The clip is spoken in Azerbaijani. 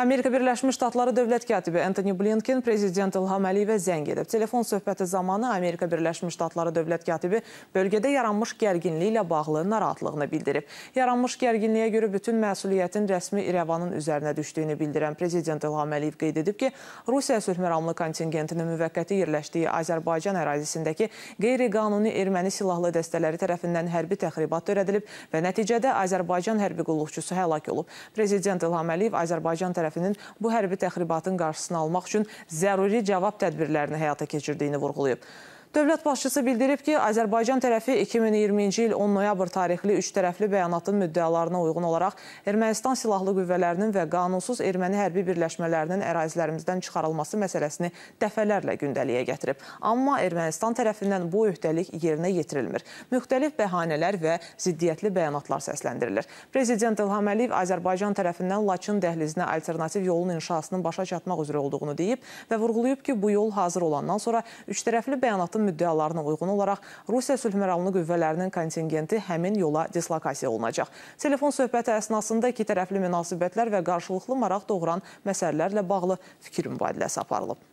Amerika Birləşmiş Ştatları dövlət katibi Anthony Blinken prezident İlham Əliyevə zəng edib. Telefon söhbəti zamanı Amerika Birləşmiş Ştatları dövlət katibi bölgədə yaranmış gərginliklə bağlı narahatlığını bildirib. Yaranmış gərginliyə görə bütün məsuliyyətin rəsmi İrəvanın üzərinə düşdüyünü bildirən prezident İlham Əliyev qeyd edib ki, Rusiya sülhməramlı kontingentinin müvəqqəti yerləşdiyi Azərbaycan ərazisindəki qeyri-qanuni erməni silahlı dəstələri tərəfindən hərbi təxribat törədilib və nəticədə Azərbaycan hərbi qulluqçusu həlak olub. Prezident İlham Əliyev Azərbaycan tərəfindən tərəfinin bu hərbi təxribatın qarşısını almaq üçün zəruri cavab tədbirlərini həyata keçirdiyini vurğulayıb. Dövlət başçısı bildirib ki, Azərbaycan tərəfi 2020-ci il 10 noyabr tarixli üçtərəfli bəyanatın müddəalarına uyğun olaraq Ermənistan silahlı qüvvələrinin və qanunsuz erməni hərbi birləşmələrinin ərazilərimizdən çıxarılması məsələsini dəfələrlə gündəliyə gətirib. Amma Ermənistan tərəfindən bu öhdəlik yerinə yetirilmir. Müxtəlif bəhanələr və ziddiyyətli bəyanatlar səsləndirilir. Prezident İlham Əliyev Azərbaycan tərəfindən Laçın dəhlizinə alternativ yolun inşasının başa çatmaq üzrə olduğunu deyib və vurğulayıb ki, bu yol hazır olandan sonra üçtərəfli bəyanatın müddəalarına uyğun olaraq Rusiya sülhməramlı qüvvələrinin kontingenti həmin yola dislokasiya olunacaq. Telefon söhbəti əsnasında iki tərəfli münasibətlər və qarşılıqlı maraq doğuran məsələlərlə bağlı fikir mübadiləsi aparılıb.